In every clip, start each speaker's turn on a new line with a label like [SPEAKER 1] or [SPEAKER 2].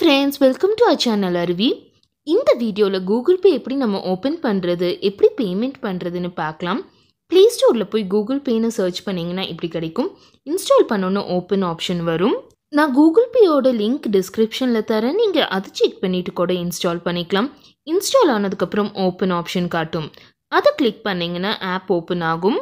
[SPEAKER 1] friends welcome to our channel Aruvi இந்த வீடியோவில் Google Pay எப்படி நம்ம ஓப்பன் பண்ணுறது எப்படி பேமெண்ட் பண்ணுறதுன்னு பார்க்கலாம் ப்ளே ஸ்டோரில் போய் கூகுள் பேன்னு சர்ச் பண்ணிங்கன்னா இப்படி கிடைக்கும் இன்ஸ்டால் பண்ணோன்னு ஓப்பன் ஆப்ஷன் வரும் நான் கூகுள் பேயோட லிங்க் டிஸ்கிரிப்ஷனில் தரேன் நீங்கள் அதை செக் பண்ணிவிட்டு கூட இன்ஸ்டால் பண்ணிக்கலாம் இன்ஸ்டால் ஆனதுக்கப்புறம் ஓப்பன் ஆப்ஷன் காட்டும் அதை கிளிக் பண்ணிங்கன்னா ஆப் ஓப்பன் ஆகும்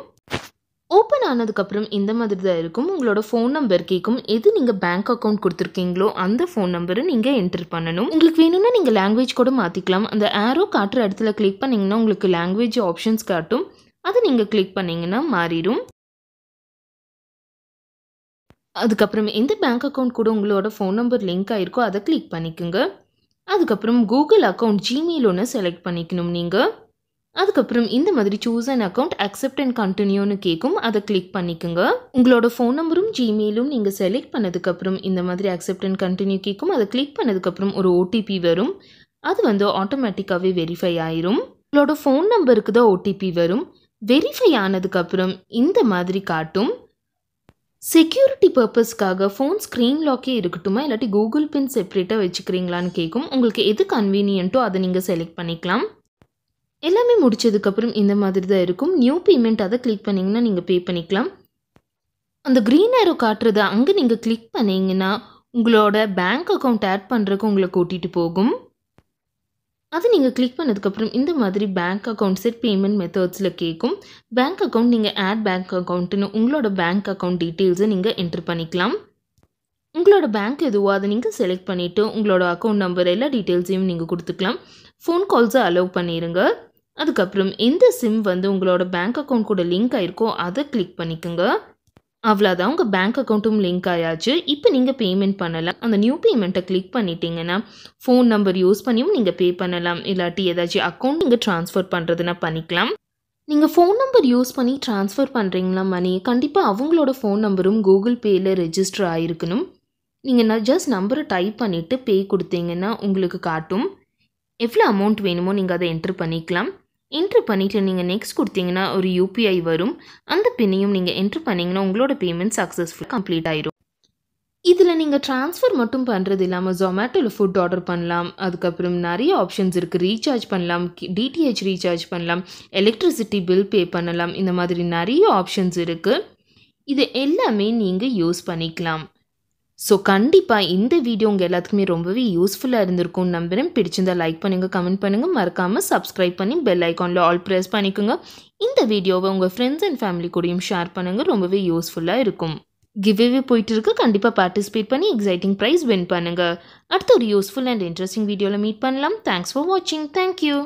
[SPEAKER 1] ஓப்பன் ஆனதுக்கப்புறம் இந்த மாதிரி தான் இருக்கும் உங்களோட ஃபோன் நம்பர் கேட்கும் எது நீங்கள் பேங்க் அக்கௌண்ட் கொடுத்துருக்கீங்களோ அந்த ஃபோன் நம்பரை நீங்கள் என்டர் பண்ணணும் உங்களுக்கு வேணும்னா நீங்கள் லாங்குவேஜ் கூட மாற்றிக்கலாம் அந்த ஆரோ காட்டுற இடத்துல கிளிக் பண்ணிங்கன்னா உங்களுக்கு லாங்குவேஜ் ஆப்ஷன்ஸ் காட்டும் அதை நீங்கள் கிளிக் பண்ணிங்கன்னா மாறிடும் அதுக்கப்புறம் எந்த பேங்க் அக்கௌண்ட் கூட உங்களோட ஃபோன் நம்பர் லிங்க் ஆகிருக்கோ அதை கிளிக் பண்ணிக்கோங்க அதுக்கப்புறம் கூகுள் அக்கௌண்ட் ஜிமெயில் ஒன்று செலக்ட் பண்ணிக்கணும் நீங்கள் அதுக்கப்புறம் இந்த மாதிரி choose and account accept and கண்டினியூன்னு கேட்கும் அதை கிளிக் பண்ணிக்கோங்க உங்களோட ஃபோன் நம்பரும் ஜிமெயிலும் நீங்கள் செலக்ட் பண்ணதுக்கப்புறம் இந்த மாதிரி அக்செப்ட் அண்ட் கண்டினியூ கேட்கும் அதை கிளிக் பண்ணதுக்கப்புறம் ஒரு ஓடிபி வரும் அது வந்து ஆட்டோமேட்டிக்காகவே வெரிஃபை ஆயிரும் உங்களோட ஃபோன் நம்பருக்கு தான் ஓடிபி வரும் வெரிஃபை ஆனதுக்கப்புறம் இந்த மாதிரி காட்டும் செக்யூரிட்டி பர்பஸ்க்காக ஃபோன் ஸ்க்ரீன் லாக்கே இருக்கட்டுமா இல்லாட்டி கூகுள் பின் செப்பரேட்டாக வச்சுக்கிறீங்களான்னு கேட்கும் உங்களுக்கு எது கன்வீனியன்ட்டோ அதை நீங்கள் செலக்ட் பண்ணிக்கலாம் எல்லாமே முடித்ததுக்கப்புறம் இந்த மாதிரி தான் இருக்கும் நியூ பேமெண்ட் அதை கிளிக் பண்ணிங்கன்னா நீங்கள் பே பண்ணிக்கலாம் அந்த க்ரீன் ஏரோ காட்டுறதை அங்கே நீங்கள் கிளிக் பண்ணிங்கன்னா உங்களோட பேங்க் அக்கௌண்ட் ஆட் பண்ணுறதுக்கு உங்களை கூட்டிகிட்டு போகும் அது நீங்கள் கிளிக் பண்ணதுக்கப்புறம் இந்த மாதிரி பேங்க் அக்கௌண்ட் செட் பேமெண்ட் மெத்தட்ஸில் கேட்கும் பேங்க் அக்கௌண்ட் நீங்கள் ஆட் பேங்க் அக்கௌண்ட்டுன்னு உங்களோட பேங்க் அக்கௌண்ட் டீட்டெயில்ஸை நீங்கள் என்ட்ரு பண்ணிக்கலாம் உங்களோட பேங்க் எதுவோ அதை நீங்கள் செலக்ட் பண்ணிவிட்டு உங்களோட அக்கௌண்ட் நம்பர் எல்லா டீட்டெயில்ஸையும் நீங்கள் கொடுத்துக்கலாம் ஃபோன் கால்ஸை அலோவ் பண்ணிடுங்க அதுக்கப்புறம் எந்த சிம் வந்து உங்களோட பேங்க் அக்கௌண்ட் கூட லிங்க் ஆயிருக்கோ அதை கிளிக் பண்ணிக்கோங்க அவ்வளோதான் உங்கள் பேங்க் அக்கௌண்ட்டும் லிங்க் ஆயாச்சு இப்போ நீங்கள் பேமெண்ட் பண்ணலாம் அந்த நியூ பேமெண்ட்டை கிளிக் பண்ணிட்டீங்கன்னா ஃபோன் நம்பர் யூஸ் பண்ணியும் நீங்கள் பே பண்ணலாம் இல்லாட்டி ஏதாச்சும் அக்கௌண்ட் நீங்கள் ட்ரான்ஸ்ஃபர் பண்ணுறதுனா பண்ணிக்கலாம் நீங்கள் ஃபோன் நம்பர் யூஸ் பண்ணி ட்ரான்ஸ்ஃபர் பண்ணுறீங்களா மணி கண்டிப்பாக அவங்களோட ஃபோன் நம்பரும் கூகுள் பேயில் ரெஜிஸ்டர் ஆகிருக்கணும் நீங்கள் நான் ஜஸ்ட் நம்பரை டைப் பண்ணிவிட்டு பே கொடுத்தீங்கன்னா உங்களுக்கு காட்டும் எவ்வளோ அமௌண்ட் வேணுமோ நீங்கள் அதை என்ட்ரு பண்ணிக்கலாம் என்ட்ரு பண்ணிவிட்டு நீங்கள் நெக்ஸ்ட் கொடுத்தீங்கன்னா ஒரு யூபிஐ வரும் அந்த பின்னையும் நீங்கள் என்ட்ரு பண்ணிங்கன்னா உங்களோட பேமெண்ட் சக்ஸஸ்ஃபுல் கம்ப்ளீட் ஆயிரும் இதில் நீங்கள் ட்ரான்ஸ்ஃபர் மட்டும் பண்ணுறது இல்லாமல் ஜொமேட்டோவில் ஃபுட் ஆர்டர் பண்ணலாம் அதுக்கப்புறம் நிறைய ஆப்ஷன்ஸ் இருக்குது ரீசார்ஜ் பண்ணலாம் டிடிஹெச் ரீசார்ஜ் பண்ணலாம் எலக்ட்ரிசிட்டி பில் பே பண்ணலாம் இந்த மாதிரி நிறைய ஆப்ஷன்ஸ் இருக்குது இது எல்லாமே நீங்கள் யூஸ் பண்ணிக்கலாம் ஸோ கண்டிப்பாக இந்த வீடியோ உங்கள் எல்லாத்துக்குமே ரொம்பவே யூஸ்ஃபுல்லாக இருந்திருக்கும் நம்புகிறேன் பிடிச்சிருந்தால் லைக் பண்ணுங்கள் கமெண்ட் பண்ணுங்கள் மறக்காமல் சப்ஸ்கிரைப் பண்ணி பெல் ஐக்கானில் ஆல் ப்ரெஸ் பண்ணிக்கோங்க இந்த வீடியோவை உங்கள் ஃப்ரெண்ட்ஸ் அண்ட் ஃபேமிலி கூடயும் ஷேர் பண்ணுங்கள் ரொம்பவே யூஸ்ஃபுல்லாக இருக்கும் கிவ்வே போயிட்டு இருக்கு கண்டிப்பாக பார்ட்டிசிபேட் பண்ணி எக்ஸைட்டிங் ப்ரைஸ் வின் பண்ணுங்கள் அடுத்த ஒரு யூஸ்ஃபுல் அண்ட் இன்ட்ரெஸ்டிங் வீடியோவில் மீட் பண்ணலாம் தேங்க்ஸ் ஃபார் வாட்சிங் தேங்க்யூ